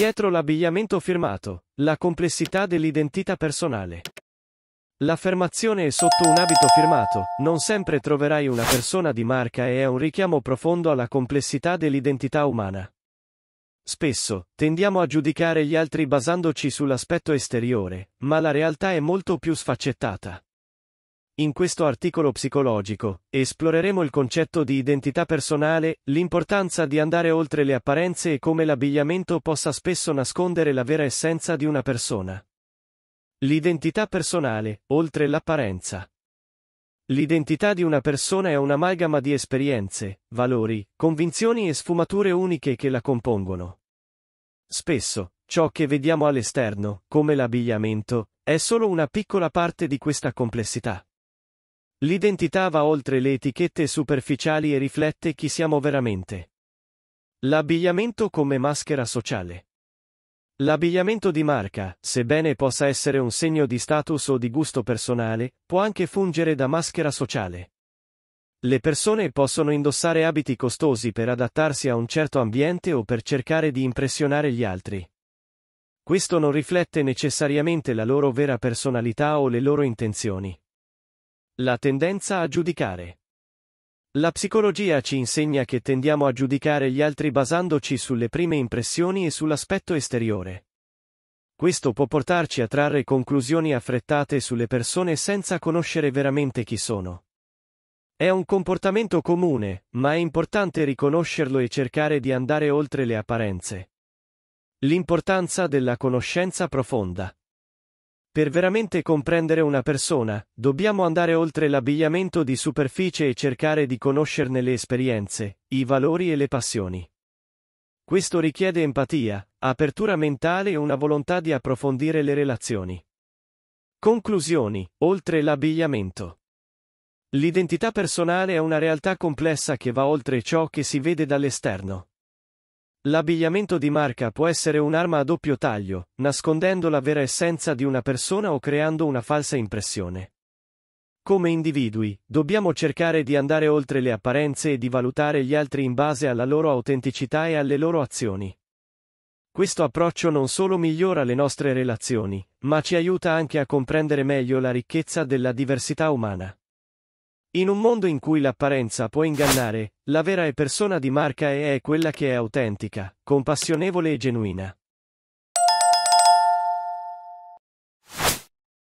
Dietro l'abbigliamento firmato, la complessità dell'identità personale. L'affermazione è sotto un abito firmato, non sempre troverai una persona di marca e è un richiamo profondo alla complessità dell'identità umana. Spesso, tendiamo a giudicare gli altri basandoci sull'aspetto esteriore, ma la realtà è molto più sfaccettata. In questo articolo psicologico esploreremo il concetto di identità personale, l'importanza di andare oltre le apparenze e come l'abbigliamento possa spesso nascondere la vera essenza di una persona. L'identità personale, oltre l'apparenza. L'identità di una persona è un'amalgama di esperienze, valori, convinzioni e sfumature uniche che la compongono. Spesso, ciò che vediamo all'esterno, come l'abbigliamento, è solo una piccola parte di questa complessità. L'identità va oltre le etichette superficiali e riflette chi siamo veramente. L'abbigliamento come maschera sociale. L'abbigliamento di marca, sebbene possa essere un segno di status o di gusto personale, può anche fungere da maschera sociale. Le persone possono indossare abiti costosi per adattarsi a un certo ambiente o per cercare di impressionare gli altri. Questo non riflette necessariamente la loro vera personalità o le loro intenzioni. La tendenza a giudicare. La psicologia ci insegna che tendiamo a giudicare gli altri basandoci sulle prime impressioni e sull'aspetto esteriore. Questo può portarci a trarre conclusioni affrettate sulle persone senza conoscere veramente chi sono. È un comportamento comune, ma è importante riconoscerlo e cercare di andare oltre le apparenze. L'importanza della conoscenza profonda. Per veramente comprendere una persona, dobbiamo andare oltre l'abbigliamento di superficie e cercare di conoscerne le esperienze, i valori e le passioni. Questo richiede empatia, apertura mentale e una volontà di approfondire le relazioni. Conclusioni, oltre l'abbigliamento. L'identità personale è una realtà complessa che va oltre ciò che si vede dall'esterno. L'abbigliamento di marca può essere un'arma a doppio taglio, nascondendo la vera essenza di una persona o creando una falsa impressione. Come individui, dobbiamo cercare di andare oltre le apparenze e di valutare gli altri in base alla loro autenticità e alle loro azioni. Questo approccio non solo migliora le nostre relazioni, ma ci aiuta anche a comprendere meglio la ricchezza della diversità umana. In un mondo in cui l'apparenza può ingannare, la vera persona di marca è quella che è autentica, compassionevole e genuina.